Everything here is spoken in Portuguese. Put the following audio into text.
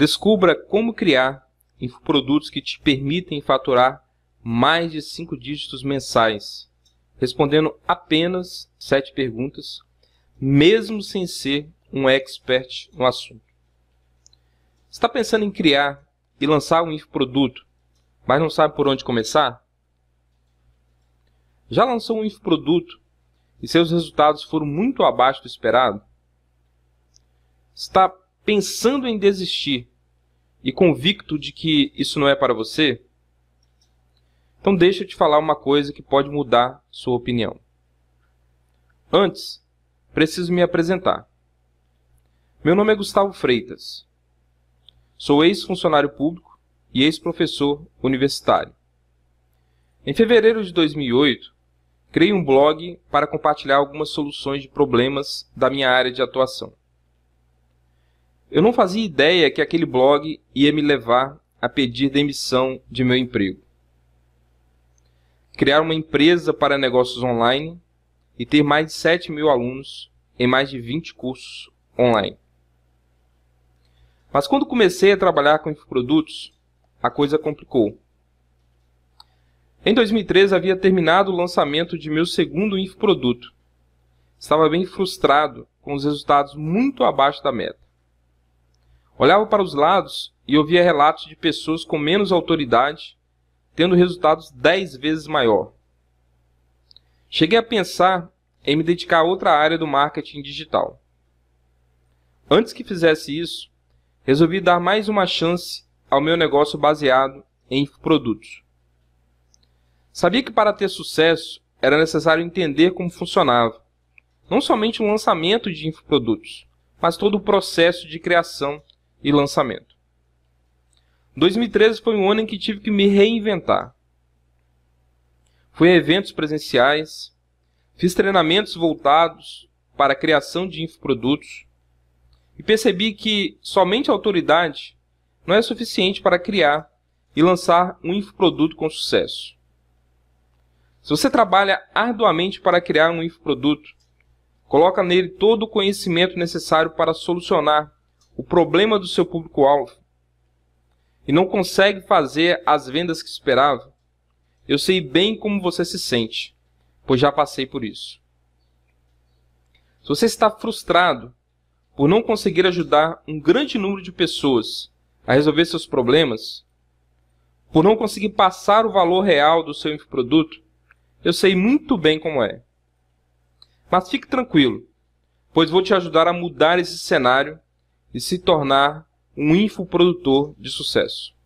Descubra como criar produtos que te permitem faturar mais de 5 dígitos mensais, respondendo apenas 7 perguntas, mesmo sem ser um expert no assunto. Está pensando em criar e lançar um infoproduto, mas não sabe por onde começar? Já lançou um infoproduto e seus resultados foram muito abaixo do esperado? Está pensando em desistir, e convicto de que isso não é para você, então deixa eu te falar uma coisa que pode mudar sua opinião. Antes, preciso me apresentar. Meu nome é Gustavo Freitas. Sou ex-funcionário público e ex-professor universitário. Em fevereiro de 2008, criei um blog para compartilhar algumas soluções de problemas da minha área de atuação. Eu não fazia ideia que aquele blog ia me levar a pedir demissão de meu emprego. Criar uma empresa para negócios online e ter mais de 7 mil alunos em mais de 20 cursos online. Mas quando comecei a trabalhar com infoprodutos, a coisa complicou. Em 2013 havia terminado o lançamento de meu segundo infoproduto. Estava bem frustrado com os resultados muito abaixo da meta. Olhava para os lados e ouvia relatos de pessoas com menos autoridade, tendo resultados dez vezes maior. Cheguei a pensar em me dedicar a outra área do marketing digital. Antes que fizesse isso, resolvi dar mais uma chance ao meu negócio baseado em produtos. Sabia que para ter sucesso era necessário entender como funcionava, não somente o lançamento de infoprodutos, mas todo o processo de criação e lançamento. 2013 foi um ano em que tive que me reinventar. Fui a eventos presenciais, fiz treinamentos voltados para a criação de infoprodutos e percebi que somente a autoridade não é suficiente para criar e lançar um infoproduto com sucesso. Se você trabalha arduamente para criar um infoproduto, coloca nele todo o conhecimento necessário para solucionar o problema do seu público-alvo e não consegue fazer as vendas que esperava, eu sei bem como você se sente, pois já passei por isso. Se você está frustrado por não conseguir ajudar um grande número de pessoas a resolver seus problemas, por não conseguir passar o valor real do seu produto, eu sei muito bem como é. Mas fique tranquilo, pois vou te ajudar a mudar esse cenário e se tornar um infoprodutor de sucesso.